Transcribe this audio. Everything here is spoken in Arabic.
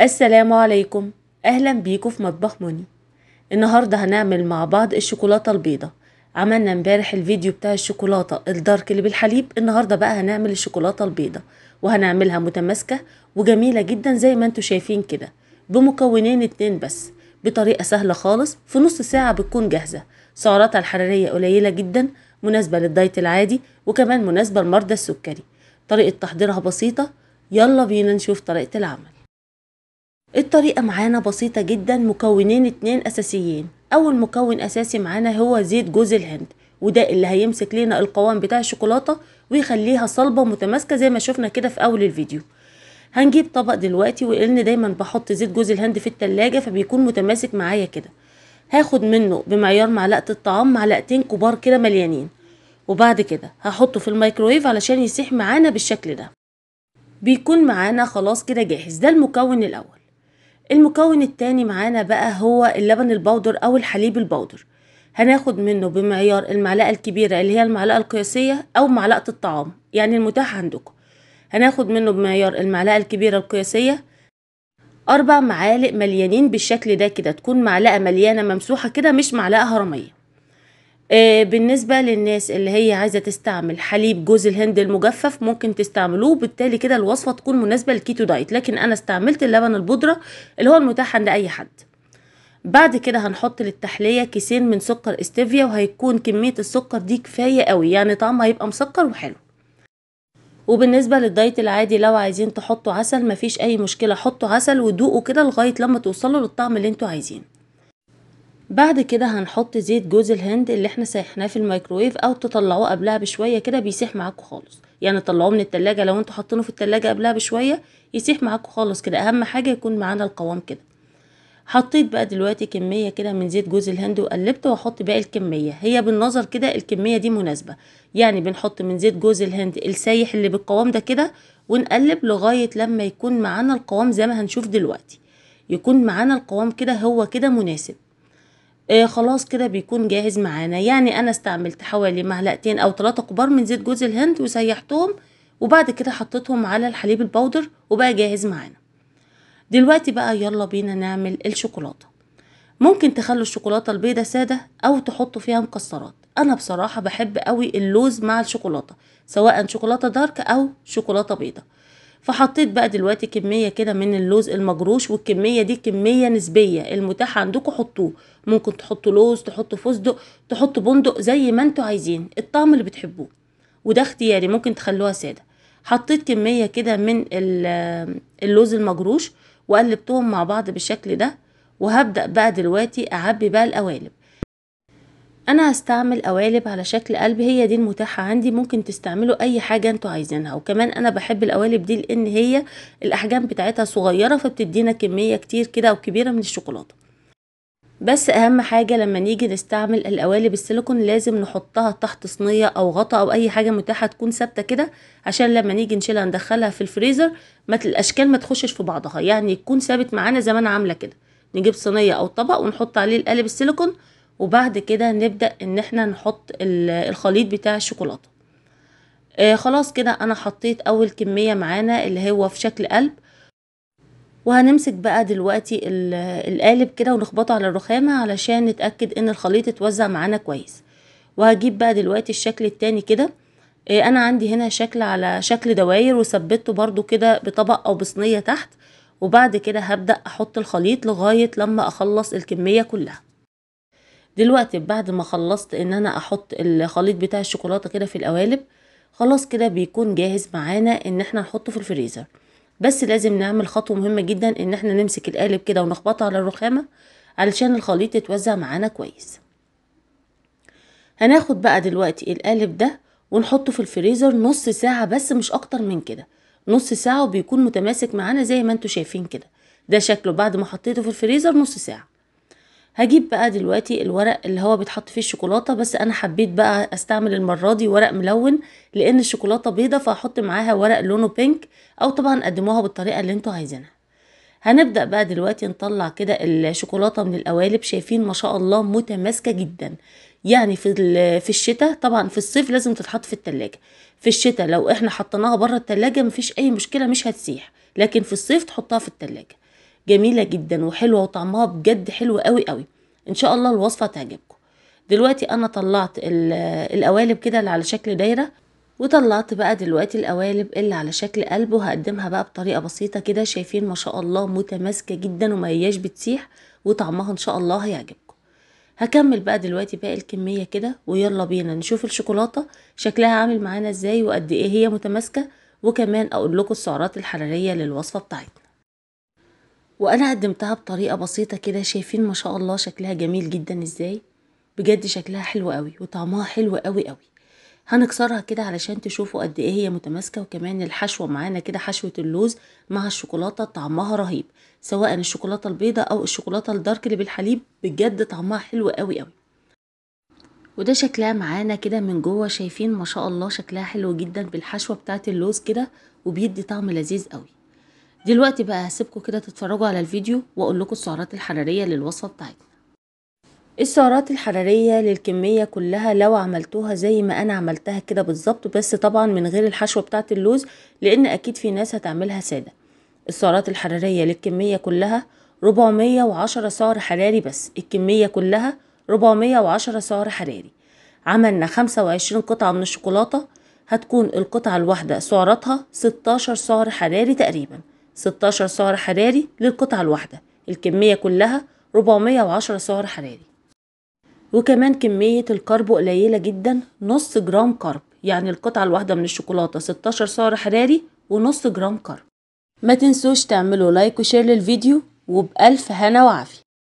السلام عليكم اهلا بيكم في مطبخ موني النهارده هنعمل مع بعض الشوكولاته البيضه عملنا امبارح الفيديو بتاع الشوكولاته الدارك اللي بالحليب النهارده بقى هنعمل الشوكولاته البيضه وهنعملها متماسكه وجميله جدا زي ما انتم شايفين كده بمكونين اتنين بس بطريقه سهله خالص في نص ساعه بتكون جاهزه سعراتها الحراريه قليله جدا مناسبه للدايت العادي وكمان مناسبه لمرضى السكري طريقه تحضيرها بسيطه يلا بينا نشوف طريقه العمل الطريقة معانا بسيطة جدا مكونين اتنين اساسيين اول مكون اساسي معانا هو زيت جوز الهند وده اللي هيمسك لينا القوام بتاع الشوكولاتة ويخليها صلبة متماسكة زي ما شفنا كده في اول الفيديو هنجيب طبق دلوقتي وان دايما بحط زيت جوز الهند في التلاجة فبيكون متماسك معايا كده هاخد منه بمعيار معلقة الطعام معلقتين كبار كده مليانين وبعد كده هحطه في الميكرويف علشان يسيح معانا بالشكل ده بيكون معانا خلاص كده جاهز ده المكون الاول المكون التاني معانا بقى هو اللبن البودر او الحليب البودر هناخد منه بمعيار المعلقة الكبيرة اللي هي المعلقة القياسية او معلقة الطعام يعني المتاح عندكم هناخد منه بمعيار المعلقة الكبيرة القياسية اربع معالق مليانين بالشكل ده كده تكون معلقة مليانة ممسوحة كده مش معلقة هرمية آه، بالنسبة للناس اللي هي عايزة تستعمل حليب جوز الهند المجفف ممكن تستعملوه بالتالي كده الوصفة تكون مناسبة للكيتو دايت لكن أنا استعملت اللبن البودرة اللي هو المتاح عند أي حد بعد كده هنحط للتحلية كيسين من سكر استيفيا وهيكون كمية السكر دي كفاية قوي يعني طعمها هيبقى مسكر وحلو وبالنسبة للدايت العادي لو عايزين تحطوا عسل مفيش أي مشكلة حطوا عسل ودوقوا كده لغاية لما توصلوا للطعم اللي انتوا عايزينه بعد كده هنحط زيت جوز الهند اللي احنا سيحناه في الميكرويف او تطلعوه قبلها بشويه كده بيسيح معاكم خالص يعني طلعوه من التلاجة لو انتوا حاطينه في التلاجة قبلها بشويه يسيح معاكو خالص كده اهم حاجه يكون معانا القوام كده حطيت بقى دلوقتي كميه كده من زيت جوز الهند وقلبت واحط باقي الكميه هي بالنظر كده الكميه دي مناسبه يعني بنحط من زيت جوز الهند السايح اللي بالقوام ده كده ونقلب لغايه لما يكون معانا القوام زي ما هنشوف دلوقتي يكون معانا القوام كده هو كده مناسب آه، خلاص كده بيكون جاهز معانا يعني انا استعملت حوالي معلقتين او ثلاثة كبار من زيت جوز الهند وسيحتهم وبعد كده حطيتهم على الحليب البودر وبقى جاهز معانا دلوقتي بقى يلا بينا نعمل الشوكولاتة ممكن تخلوا الشوكولاتة البيضة سادة او تحطوا فيها مكسرات انا بصراحة بحب قوي اللوز مع الشوكولاتة سواء شوكولاتة دارك او شوكولاتة بيضة فحطيت بقى دلوقتي كمية كده من اللوز المجروش والكمية دي كمية نسبية المتاح عندكم حطوه ممكن تحطوا لوز تحطوا فستق تحطوا بندق زي ما انتوا عايزين الطعم اللي بتحبوه وده اختياري ممكن تخلوها سادة حطيت كمية كده من آه، اللوز المجروش وقلبتهم مع بعض بالشكل ده وهبدأ بقى دلوقتي أعبي بقى القوالب انا هستعمل قوالب على شكل قلب هي دي المتاحة عندي ممكن تستعملوا اي حاجة انتوا عايزينها وكمان انا بحب القوالب دي لان هي الاحجام بتاعتها صغيرة فبتدينا كمية كتير كده وكبيره من الشوكولاتة بس اهم حاجة لما نيجي نستعمل القوالب السيليكون لازم نحطها تحت صينية او غطا او اي حاجة متاحة تكون ثابتة كده عشان لما نيجي نشيلها ندخلها في الفريزر ما الاشكال ما تخشش في بعضها يعني يكون ثابت معانا زي ما انا عاملة كده نجيب صينية او طبق ونحط عليه القالب السيليكون وبعد كده نبدأ ان احنا نحط الخليط بتاع الشوكولاتة آه خلاص كده انا حطيت اول كمية معانا اللي هو في شكل قلب وهنمسك بقى دلوقتي القالب كده ونخبطه على الرخامة علشان نتأكد ان الخليط اتوزع معانا كويس وهجيب بقى دلوقتي الشكل التاني كده آه انا عندي هنا شكل على شكل دواير وثبته برضو كده بطبق او بصينية تحت وبعد كده هبدأ احط الخليط لغاية لما اخلص الكمية كلها دلوقتي بعد ما خلصت ان انا احط الخليط بتاع الشوكولاته كده في القوالب خلاص كده بيكون جاهز معانا ان احنا نحطه في الفريزر بس لازم نعمل خطوه مهمه جدا ان احنا نمسك القالب كده ونخبطه على الرخامه علشان الخليط يتوزع معانا كويس هناخد بقى دلوقتي القالب ده ونحطه في الفريزر نص ساعه بس مش اكتر من كده نص ساعه وبيكون متماسك معانا زي ما انتوا شايفين كده ده شكله بعد ما حطيته في الفريزر نص ساعه هجيب بقى دلوقتي الورق اللي هو بيتحط فيه الشوكولاته بس انا حبيت بقى استعمل المره دي ورق ملون لان الشوكولاته بيضه فهحط معاها ورق لونه بينك او طبعا قدموها بالطريقه اللي انتوا عايزينها هنبدأ بقى دلوقتي نطلع كده الشوكولاتة من القوالب شايفين ما شاء الله متماسكة جدا يعني في في الشتاء طبعا في الصيف لازم تتحط في التلاجة في الشتاء لو احنا حطيناها بره التلاجة مفيش اي مشكلة مش هتسيح لكن في الصيف تحطها في التلاجة جميله جدا وحلوه وطعمها بجد حلو قوي قوي ان شاء الله الوصفه تعجبكم دلوقتي انا طلعت القوالب كده اللي على شكل دايره وطلعت بقى دلوقتي القوالب اللي على شكل قلب وهقدمها بقى بطريقه بسيطه كده شايفين ما شاء الله متماسكه جدا وما هياش بتسيح وطعمها ان شاء الله هيعجبكم هكمل بقى دلوقتي باقي الكميه كده ويلا بينا نشوف الشوكولاته شكلها عامل معانا ازاي وقد ايه هي متماسكه وكمان اقول لكم السعرات الحراريه للوصفه بتاعتنا وانا قدمتها بطريقه بسيطه كده شايفين ما شاء الله شكلها جميل جدا ازاي بجد شكلها حلو قوي وطعمها حلو قوي قوي هنكسرها كده علشان تشوفوا قد ايه هي متماسكه وكمان الحشوه معانا كده حشوه اللوز مع الشوكولاته طعمها رهيب سواء الشوكولاته البيضاء او الشوكولاته الدارك اللي بالحليب بجد طعمها حلو قوي قوي وده شكلها معانا كده من جوه شايفين ما شاء الله شكلها حلو جدا بالحشوه بتاعه اللوز كده وبيدي طعم لذيذ قوي دلوقتي بقى هسيبكوا كده تتفرجوا على الفيديو واقول لكم السعرات الحراريه للوصفه بتاعتنا إيه السعرات الحرارية للكمية كلها لو عملتوها زي ما أنا عملتها كده بالظبط بس طبعا من غير الحشوة بتاعة اللوز لأن أكيد في ناس هتعملها سادة السعرات الحرارية للكمية كلها 410 سعر حراري بس الكمية كلها 410 سعر حراري عملنا 25 قطعة من الشوكولاتة هتكون القطعة الواحدة سعراتها 16 سعر حراري تقريبا 16 سعر حراري للقطعة الواحدة الكمية كلها 410 سعر حراري وكمان كمية الكرب قليلة جدا نص جرام كرب يعني القطعة الواحدة من الشوكولاتة 16 سعر حراري ونص جرام كرب ما تنسوش تعملوا لايك وشير للفيديو وبألف هنا وعافية